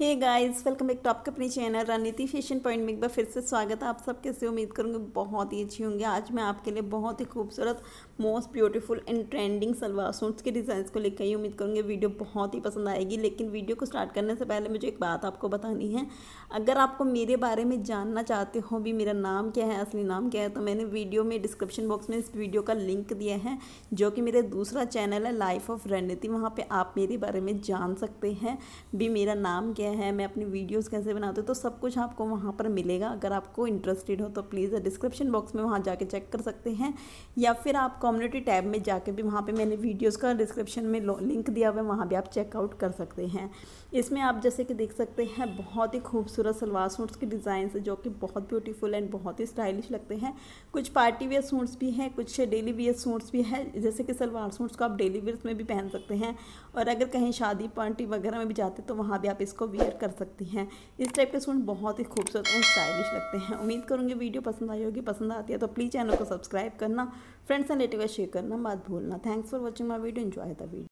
hey guys welcome back to आपके अपने channel रणनीति फैशन पॉइंट में एक बार फिर से स्वागत है आप सब कैसे उम्मीद करूँगी बहुत ही अच्छी होंगी आज मैं आपके लिए बहुत ही खूबसूरत most beautiful and trending salwar suits के डिज़ाइंस को लेकर ही उम्मीद करूँगी वीडियो बहुत ही पसंद आएगी लेकिन वीडियो को स्टार्ट करने से पहले मुझे एक बात आपको बतानी है अगर आपको मेरे बारे में जानना चाहते हो भी मेरा नाम क्या है असली नाम क्या है तो मैंने वीडियो में डिस्क्रिप्शन बॉक्स में इस वीडियो का लिंक दिया है जो कि मेरा दूसरा चैनल है लाइफ ऑफ रणनीति वहाँ पर आप मेरे बारे में जान सकते हैं भी मेरा नाम क्या क्या है मैं अपनी वीडियोस कैसे बनाती हूँ तो सब कुछ आपको वहाँ पर मिलेगा अगर आपको इंटरेस्टेड हो तो प्लीज़ डिस्क्रिप्शन बॉक्स में वहाँ जाके चेक कर सकते हैं या फिर आप कम्युनिटी टैब में जाके भी वहाँ पे मैंने वीडियोस का डिस्क्रिप्शन में लिंक दिया हुआ है वहाँ भी आप चेकआउट कर सकते हैं इसमें आप जैसे कि देख सकते हैं बहुत ही खूबसूरत सलवार सूट्स के डिज़ाइन जो कि बहुत ब्यूटीफुल एंड बहुत ही स्टाइलिश लगते हैं कुछ पार्टी वेयर सूट्स भी हैं कुछ डेली वेयर सूट्स भी है जैसे कि सलवार सूट्स को आप डेली वेयर में भी पहन सकते हैं और अगर कहीं शादी पार्टी वगैरह में भी जाते तो वहाँ भी आप इसको वेयर कर सकती हैं इस टाइप के सूट बहुत ही खूबसूरत एंड स्टाइलिश लगते हैं उम्मीद करूँगी वीडियो पसंद आई होगी पसंद आती है तो प्लीज़ चैनल को सब्सक्राइब करना फ्रेंड्स एंड रिलेटिव शेयर करना मत भूलना thanks for watching my video enjoy the video